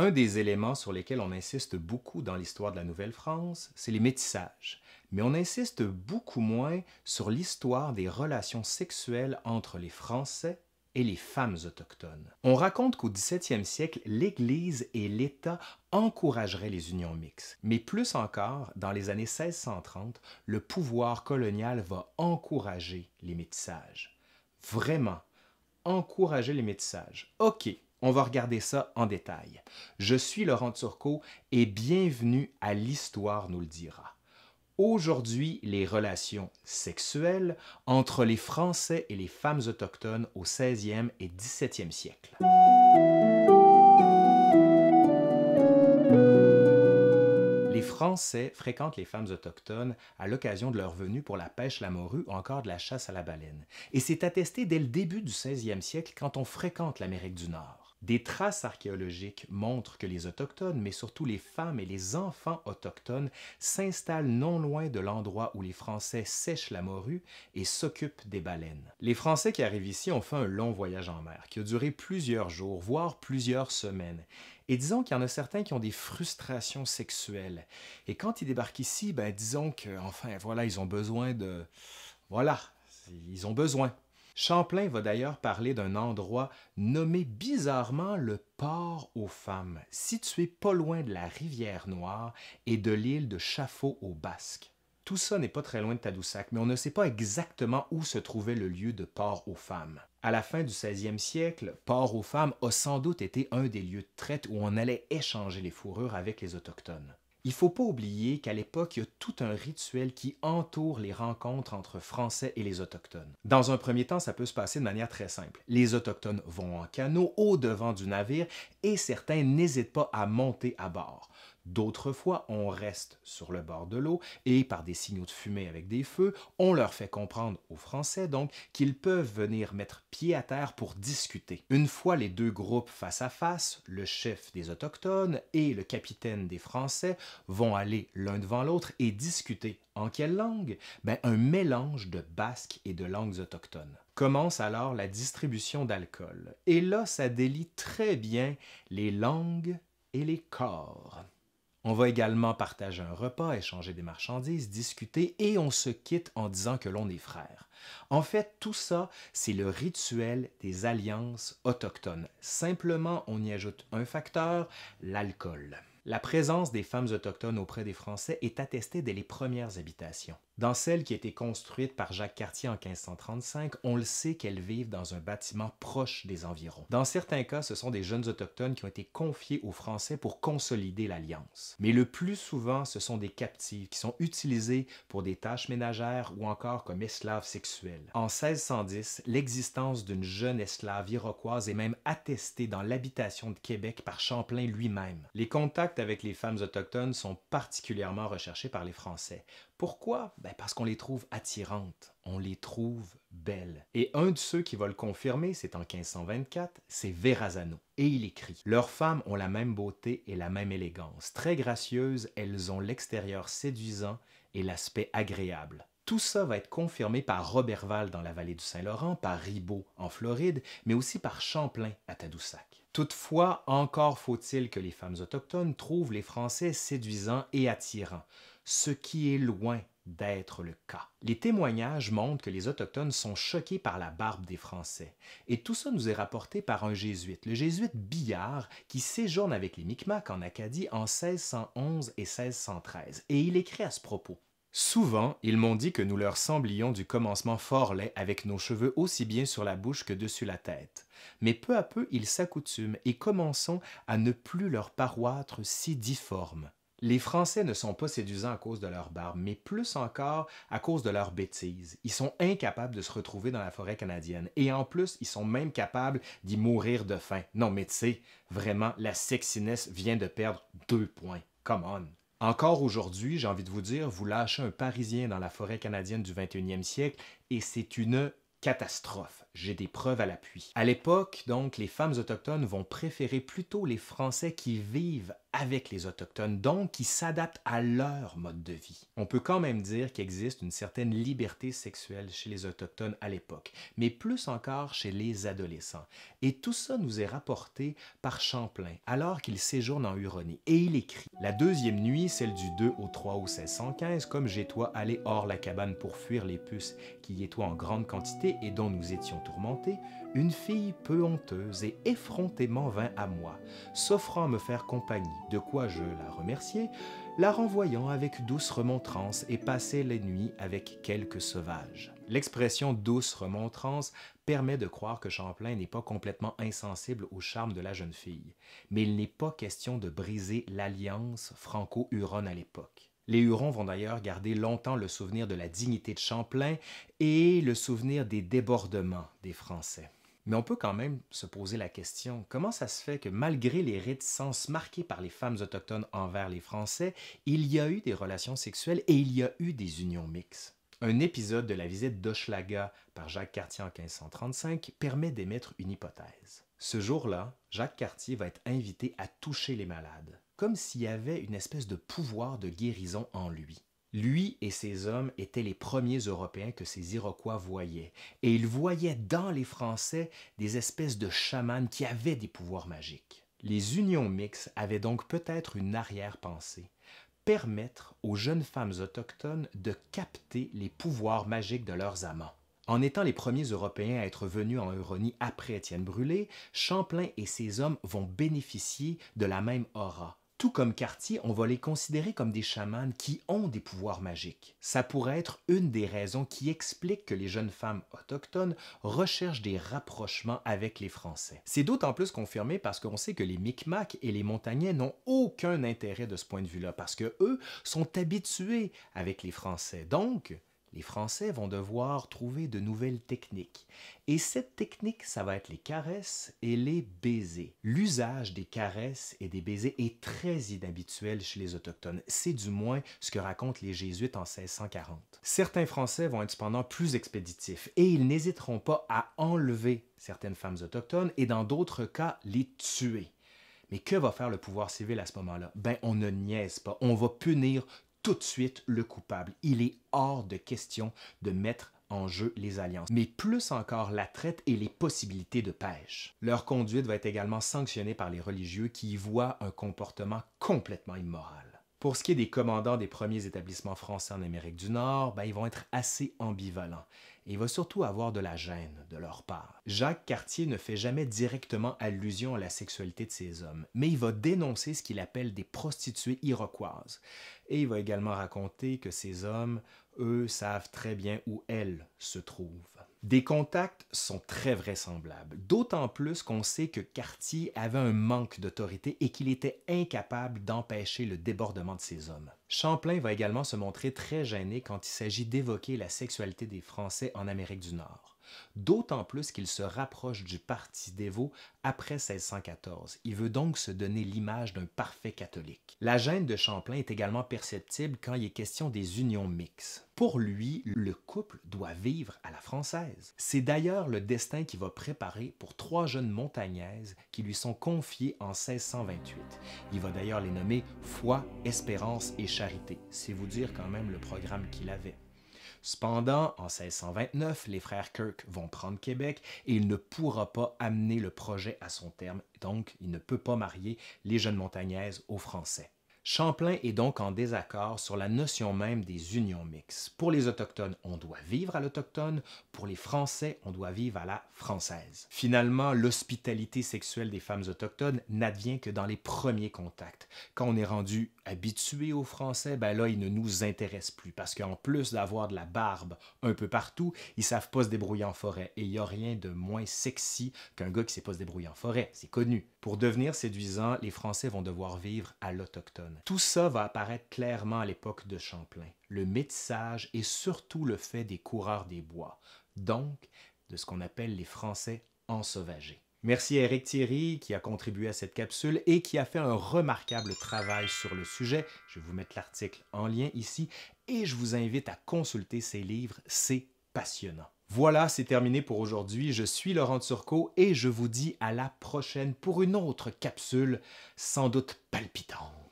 Un des éléments sur lesquels on insiste beaucoup dans l'histoire de la Nouvelle-France, c'est les métissages, mais on insiste beaucoup moins sur l'histoire des relations sexuelles entre les Français et les femmes autochtones. On raconte qu'au XVIIe siècle, l'Église et l'État encourageraient les unions mixtes. Mais plus encore, dans les années 1630, le pouvoir colonial va encourager les métissages. Vraiment, encourager les métissages. OK, on va regarder ça en détail. Je suis Laurent Turcot et bienvenue à L'Histoire nous le dira. Aujourd'hui, les relations sexuelles entre les Français et les femmes autochtones au 16e et 17e siècle. Les Français fréquentent les femmes autochtones à l'occasion de leur venue pour la pêche, la morue ou encore de la chasse à la baleine. Et c'est attesté dès le début du 16e siècle quand on fréquente l'Amérique du Nord. Des traces archéologiques montrent que les Autochtones, mais surtout les femmes et les enfants autochtones, s'installent non loin de l'endroit où les Français sèchent la morue et s'occupent des baleines. Les Français qui arrivent ici ont fait un long voyage en mer, qui a duré plusieurs jours, voire plusieurs semaines. Et disons qu'il y en a certains qui ont des frustrations sexuelles. Et quand ils débarquent ici, ben disons que, enfin, voilà, ils ont besoin de... Voilà, ils ont besoin. Champlain va d'ailleurs parler d'un endroit nommé bizarrement le port aux femmes, situé pas loin de la rivière Noire et de l'île de Chafaud aux Basques. Tout ça n'est pas très loin de Tadoussac, mais on ne sait pas exactement où se trouvait le lieu de port aux femmes. À la fin du 16e siècle, port aux femmes a sans doute été un des lieux de traite où on allait échanger les fourrures avec les Autochtones. Il ne faut pas oublier qu'à l'époque, il y a tout un rituel qui entoure les rencontres entre Français et les Autochtones. Dans un premier temps, ça peut se passer de manière très simple. Les Autochtones vont en canot au-devant du navire et certains n'hésitent pas à monter à bord. D'autres fois, on reste sur le bord de l'eau et par des signaux de fumée avec des feux, on leur fait comprendre aux Français donc qu'ils peuvent venir mettre pied à terre pour discuter. Une fois les deux groupes face à face, le chef des Autochtones et le capitaine des Français vont aller l'un devant l'autre et discuter. En quelle langue ben, Un mélange de basques et de langues autochtones. Commence alors la distribution d'alcool. Et là, ça délie très bien les langues et les corps. On va également partager un repas, échanger des marchandises, discuter et on se quitte en disant que l'on est frère. En fait, tout ça, c'est le rituel des alliances autochtones. Simplement, on y ajoute un facteur, l'alcool. La présence des femmes autochtones auprès des Français est attestée dès les premières habitations. Dans celle qui a été construite par Jacques Cartier en 1535, on le sait qu'elles vivent dans un bâtiment proche des environs. Dans certains cas, ce sont des jeunes autochtones qui ont été confiés aux Français pour consolider l'alliance. Mais le plus souvent, ce sont des captives qui sont utilisées pour des tâches ménagères ou encore comme esclaves sexuels. En 1610, l'existence d'une jeune esclave iroquoise est même attestée dans l'habitation de Québec par Champlain lui-même. Les contacts avec les femmes autochtones sont particulièrement recherchées par les Français. Pourquoi ben, Parce qu'on les trouve attirantes, on les trouve belles. Et un de ceux qui va le confirmer, c'est en 1524, c'est Verrazano. Et il écrit Leurs femmes ont la même beauté et la même élégance. Très gracieuses, elles ont l'extérieur séduisant et l'aspect agréable. Tout ça va être confirmé par Roberval dans la vallée du Saint-Laurent, par Ribot en Floride, mais aussi par Champlain à Tadoussac. Toutefois, encore faut-il que les femmes autochtones trouvent les Français séduisants et attirants, ce qui est loin d'être le cas. Les témoignages montrent que les Autochtones sont choqués par la barbe des Français. Et tout ça nous est rapporté par un jésuite, le jésuite Billard, qui séjourne avec les Micmacs en Acadie en 1611 et 1613. Et il écrit à ce propos Souvent, ils m'ont dit que nous leur semblions du commencement fort laid avec nos cheveux aussi bien sur la bouche que dessus la tête. Mais peu à peu, ils s'accoutument et commençons à ne plus leur paroître si difformes. Les Français ne sont pas séduisants à cause de leur barbe, mais plus encore à cause de leur bêtise. Ils sont incapables de se retrouver dans la forêt canadienne. Et en plus, ils sont même capables d'y mourir de faim. Non, mais tu sais, vraiment, la sexiness vient de perdre deux points. Come on! Encore aujourd'hui, j'ai envie de vous dire, vous lâchez un Parisien dans la forêt canadienne du 21e siècle et c'est une catastrophe. J'ai des preuves à l'appui. À l'époque, donc, les femmes autochtones vont préférer plutôt les Français qui vivent avec les Autochtones, donc qui s'adaptent à leur mode de vie. On peut quand même dire qu'il existe une certaine liberté sexuelle chez les Autochtones à l'époque, mais plus encore chez les adolescents. Et tout ça nous est rapporté par Champlain, alors qu'il séjourne en Huronie, et il écrit « La deuxième nuit, celle du 2 au 3 au 1615, comme j'étois allé hors la cabane pour fuir les puces qui y étoient en grande quantité et dont nous étions tourmentés, une fille peu honteuse et effrontément vint à moi, s'offrant à me faire compagnie, de quoi je la remerciai, la renvoyant avec douce remontrance et passer les nuits avec quelques sauvages. L'expression douce remontrance permet de croire que Champlain n'est pas complètement insensible au charme de la jeune fille, mais il n'est pas question de briser l'alliance franco-huronne à l'époque. Les Hurons vont d'ailleurs garder longtemps le souvenir de la dignité de Champlain et le souvenir des débordements des Français. Mais on peut quand même se poser la question, comment ça se fait que malgré les réticences marquées par les femmes autochtones envers les Français, il y a eu des relations sexuelles et il y a eu des unions mixtes un épisode de la visite d'Oschlaga par Jacques Cartier en 1535 permet d'émettre une hypothèse. Ce jour-là, Jacques Cartier va être invité à toucher les malades, comme s'il y avait une espèce de pouvoir de guérison en lui. Lui et ses hommes étaient les premiers Européens que ces Iroquois voyaient, et ils voyaient dans les Français des espèces de chamans qui avaient des pouvoirs magiques. Les unions mixtes avaient donc peut-être une arrière-pensée, permettre aux jeunes femmes autochtones de capter les pouvoirs magiques de leurs amants. En étant les premiers Européens à être venus en Huronie après Étienne Brûlé, Champlain et ses hommes vont bénéficier de la même aura, tout comme Cartier, on va les considérer comme des chamans qui ont des pouvoirs magiques. Ça pourrait être une des raisons qui explique que les jeunes femmes autochtones recherchent des rapprochements avec les Français. C'est d'autant plus confirmé parce qu'on sait que les Micmacs et les Montagnais n'ont aucun intérêt de ce point de vue-là, parce que eux sont habitués avec les Français. Donc, les Français vont devoir trouver de nouvelles techniques. Et cette technique, ça va être les caresses et les baisers. L'usage des caresses et des baisers est très inhabituel chez les Autochtones. C'est du moins ce que racontent les Jésuites en 1640. Certains Français vont être cependant plus expéditifs et ils n'hésiteront pas à enlever certaines femmes autochtones et dans d'autres cas les tuer. Mais que va faire le pouvoir civil à ce moment-là? Ben, on ne niaise pas. On va punir tout de suite le coupable. Il est hors de question de mettre en jeu les alliances, mais plus encore la traite et les possibilités de pêche. Leur conduite va être également sanctionnée par les religieux qui y voient un comportement complètement immoral. Pour ce qui est des commandants des premiers établissements français en Amérique du Nord, ben, ils vont être assez ambivalents il va surtout avoir de la gêne de leur part. Jacques Cartier ne fait jamais directement allusion à la sexualité de ces hommes, mais il va dénoncer ce qu'il appelle des prostituées iroquoises. Et il va également raconter que ces hommes, eux, savent très bien où elles se trouvent. Des contacts sont très vraisemblables, d'autant plus qu'on sait que Cartier avait un manque d'autorité et qu'il était incapable d'empêcher le débordement de ses hommes. Champlain va également se montrer très gêné quand il s'agit d'évoquer la sexualité des Français en Amérique du Nord d'autant plus qu'il se rapproche du parti dévot après 1614. Il veut donc se donner l'image d'un parfait catholique. La gêne de Champlain est également perceptible quand il est question des unions mixtes. Pour lui, le couple doit vivre à la française. C'est d'ailleurs le destin qu'il va préparer pour trois jeunes montagnaises qui lui sont confiées en 1628. Il va d'ailleurs les nommer Foi, Espérance et Charité. C'est vous dire quand même le programme qu'il avait. Cependant, en 1629, les frères Kirk vont prendre Québec et il ne pourra pas amener le projet à son terme, donc il ne peut pas marier les jeunes montagnaises aux Français. Champlain est donc en désaccord sur la notion même des unions mixtes. Pour les Autochtones, on doit vivre à l'autochtone, pour les Français, on doit vivre à la française. Finalement, l'hospitalité sexuelle des femmes autochtones n'advient que dans les premiers contacts. Quand on est rendu habitué aux Français, ben là, ils ne nous intéressent plus, parce qu'en plus d'avoir de la barbe un peu partout, ils savent pas se débrouiller en forêt, et il n'y a rien de moins sexy qu'un gars qui sait pas se débrouiller en forêt, c'est connu. Pour devenir séduisant, les Français vont devoir vivre à l'autochtone. Tout ça va apparaître clairement à l'époque de Champlain, le métissage et surtout le fait des coureurs des bois, donc de ce qu'on appelle les Français ensauvagés. Merci à Eric Thierry qui a contribué à cette capsule et qui a fait un remarquable travail sur le sujet. Je vais vous mettre l'article en lien ici et je vous invite à consulter ses livres, c'est passionnant. Voilà, c'est terminé pour aujourd'hui. Je suis Laurent Turcot et je vous dis à la prochaine pour une autre capsule sans doute palpitante.